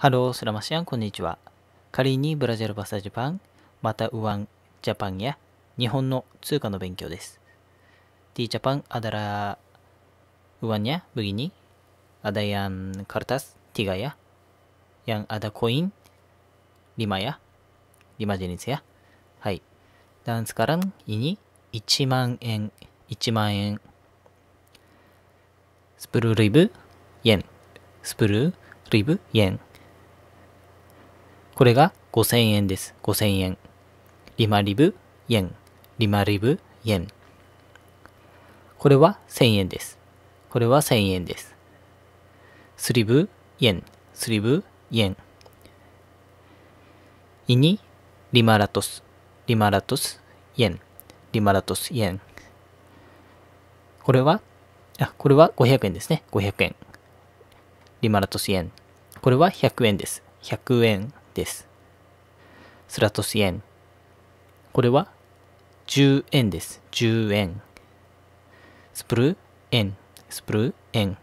ハロー、スラマシアン、こんにちは。仮にブラジルバサジパン、またウワンジャパンや日本の通貨の勉強です。ティジャパン、アダラ、ウワンや、ブギニ、アダヤン、カルタス、ティガや。ヤン、アダコイン、リマや。リマジェニツヤ。はい。ダンスからん、イニ、一万円、一万円、スプルーリブ、イエン、スプルーリブ、イエン。これが5000円です。5000円。リマリブ、イェン。リマリブ、イェン。これは1000円です。これは1000円です。スリブ、イェン。スリブ、イェン。イニ、リマラトス。リマラトス、イェン。リマラトス、イェン。これは、あ、これは500円ですね。500円。リマラトス、イェン。これは100円です。100円。です。スラトス円。これは10円です。10円。スプル円。スプル円。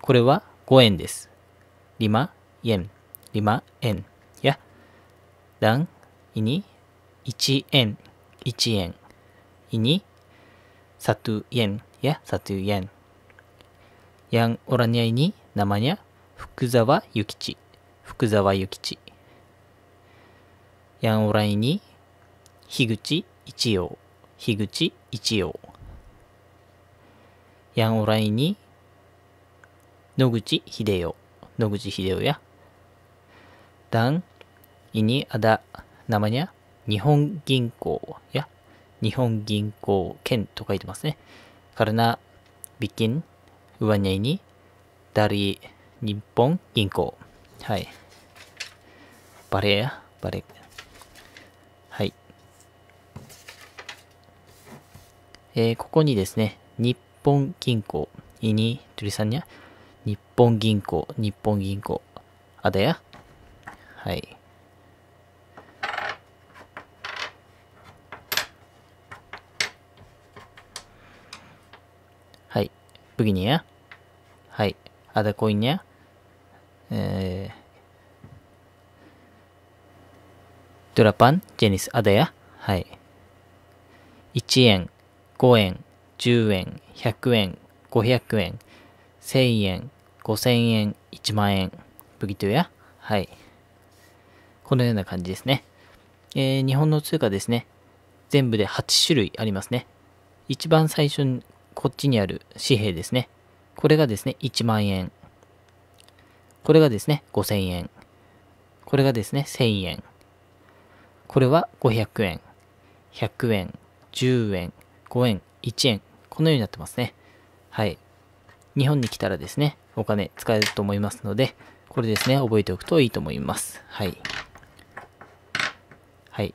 これは5円です。リマ円。リマ円。や、ラン、イニ、1円。1円。イニ、サトゥ円。や、サトゥ円。ヤンオラニアイニ、ナマニャ、福沢諭吉。福沢諭吉ヤンラインに樋口一葉樋口一葉ヤンラインに野口秀夫野口秀夫やダンイニアダナマニャ日本銀行や日本銀行券と書いてますねカルナビキンウワニャイニダリ日本銀行はいバレエやバレエ。はい。えー、ここにですね、日本銀行、イニトリサニア、日本銀行、日本銀行、あだや。はい。はい。ブギニア。はい。アダコインニャえードラパン、ジェニス、アダヤ。はい。1円、5円、10円、100円、500円、1000円、5000円、1万円。ブギトヤ。はい。このような感じですね。えー、日本の通貨ですね。全部で8種類ありますね。一番最初にこっちにある紙幣ですね。これがですね、1万円。これがですね、5000円。これがですね、1000円。これは500円、100円、10円、5円、1円、このようになってますね。はい。日本に来たらですね、お金使えると思いますので、これですね、覚えておくといいと思います。はい。はい。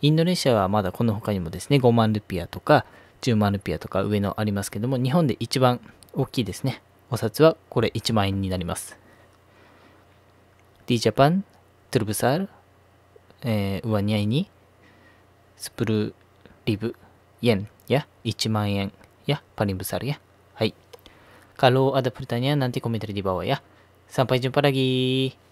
インドネシアはまだこの他にもですね、5万ルピアとか10万ルピアとか上のありますけども、日本で一番大きいですね、お札はこれ1万円になります。Di Japan, トゥルブサール。えー、割合に、スプルリブ、yen eh, ya, 1 yen ya, paling besar ya. Hai. Kalau ada pertanyaan nanti komentar di bawah ya. Sampai jumpa lagi.